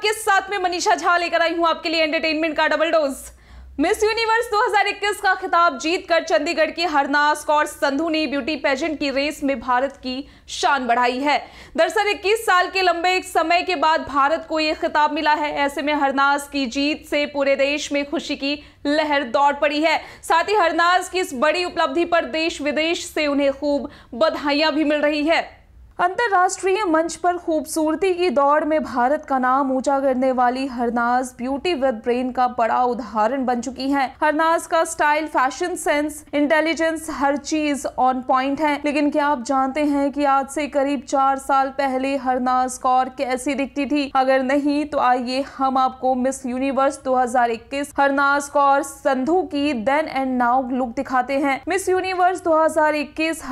आपके साथ में मनीषा झा लेकर आई हूं आपके लिए एंटरटेनमेंट का डबल डोज मिस यूनिवर्स 2021 का खिताब जीतकर चंडीगढ़ की हरनास कौर संधु ने ब्यूटी पेजेंट की रेस में भारत की शान बढ़ाई है दरअसल 21 साल के लंबे एक समय के बाद भारत को यह खिताब मिला है ऐसे में हरनास की जीत से पूरे देश में खुशी की लहर दौड़ पड़ी है साथ ही हरनास की इस बड़ी उपलब्धि पर देश विदेश से उन्हें खूब बधाइयां भी मिल रही है अंतर्राष्ट्रीय मंच पर खूबसूरती की दौड़ में भारत का नाम ऊंचा करने वाली हरनाज ब्यूटी विद ब्रेन का बड़ा उदाहरण बन चुकी हैं। हरनाज का स्टाइल फैशन सेंस इंटेलिजेंस हर चीज ऑन पॉइंट है लेकिन क्या आप जानते हैं कि आज से करीब चार साल पहले हरनाज कौर कैसी दिखती थी अगर नहीं तो आइए हम आपको मिस यूनिवर्स दो हरनाज कौर संधु की देन एंड नाउ लुक दिखाते हैं मिस यूनिवर्स दो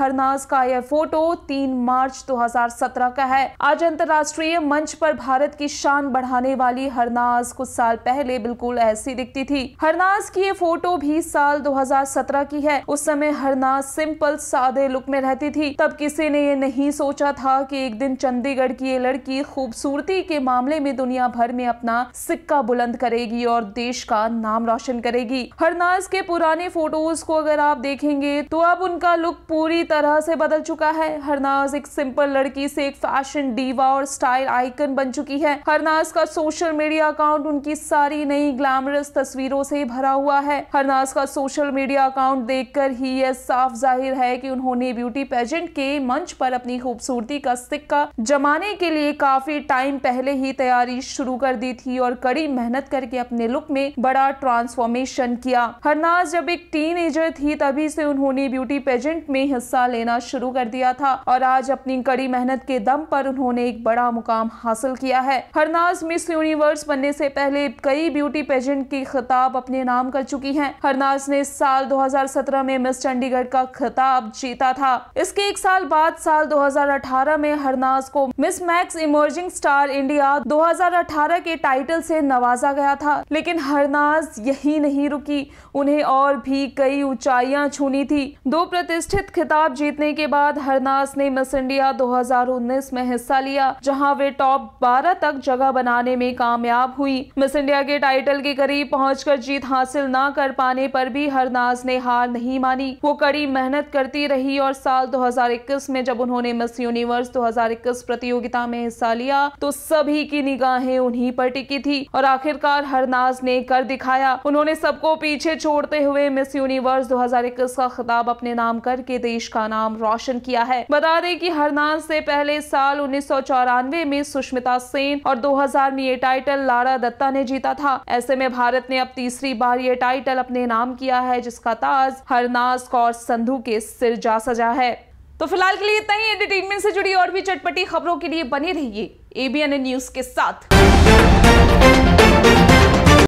हरनाज का यह फोटो तीन मार्च 2017 का है आज अंतर्राष्ट्रीय मंच पर भारत की शान बढ़ाने वाली हरनाज कुछ साल पहले बिल्कुल ऐसी दिखती थी हरनाज की ये फोटो भी साल 2017 की है उस समय हरनाज सिंपल सादे लुक में रहती थी तब किसी ने ये नहीं सोचा था कि एक दिन चंडीगढ़ की ये लड़की खूबसूरती के मामले में दुनिया भर में अपना सिक्का बुलंद करेगी और देश का नाम रोशन करेगी हरनाज के पुराने फोटोज को अगर आप देखेंगे तो अब उनका लुक पूरी तरह से बदल चुका है हरनाज एक सिंपल लड़की से एक फैशन डीवा और स्टाइल आइकन बन चुकी है हरनाज का सोशल मीडिया अकाउंट उनकी सारी नई ग्लैमरस तस्वीरों से भरा हुआ है हरनाज का सोशल मीडिया अकाउंट देखकर ही यह साफ जाहिर है कि उन्होंने ब्यूटी पेजेंट के मंच पर अपनी खूबसूरती का सिक्का जमाने के लिए काफी टाइम पहले ही तैयारी शुरू कर दी थी और कड़ी मेहनत करके अपने लुक में बड़ा ट्रांसफॉर्मेशन किया हरनाज जब एक टीन थी तभी से उन्होंने ब्यूटी पेजेंट में हिस्सा लेना शुरू कर दिया था और आज अपनी कड़ी मेहनत के दम पर उन्होंने एक बड़ा मुकाम हासिल किया है हरनाज मिस यूनिवर्स बनने से पहले कई ब्यूटी पेजेंट की खिताब अपने नाम कर चुकी हैं हरनाज ने साल 2017 में मिस चंडीगढ़ का खिताब जीता था इसके एक साल बाद साल 2018 में हरनाज को Miss Max Emerging Star India 2018 के टाइटल से नवाजा गया था लेकिन हरनाज यही नहीं रुकी उन्हें और भी कई ऊंचाइयां छूनी थी दो प्रतिष्ठित खिताब जीतने के बाद हरनाज ने मिस इंडिया 2019 में हिस्सा लिया जहां वे टॉप 12 तक जगह बनाने में कामयाब हुई मिस इंडिया के टाइटल के करीब पहुंचकर जीत हासिल न कर पाने पर भी हरनाज ने हार नहीं मानी वो कड़ी मेहनत करती रही और साल 2021 में जब उन्होंने मिस यूनिवर्स 2021 प्रतियोगिता में हिस्सा लिया तो सभी की निगाहें उन्हीं पर टिकी थी और आखिरकार हरनाज ने कर दिखाया उन्होंने सबको पीछे छोड़ते हुए मिस यूनिवर्स दो का खिताब अपने नाम करके देश का नाम रोशन किया है बता दें कि हरनाज सम्मान से पहले साल उन्नीस में सुष्मिता सेन और 2000 में ये टाइटल लारा दत्ता ने जीता था ऐसे में भारत ने अब तीसरी बार ये टाइटल अपने नाम किया है जिसका ताज हरनाज कौर संधु के सिर जा सजा है तो फिलहाल के लिए इतना ही एंटरटेनमेंट से जुड़ी और भी चटपटी खबरों के लिए बने रहिए एबीएन न्यूज के साथ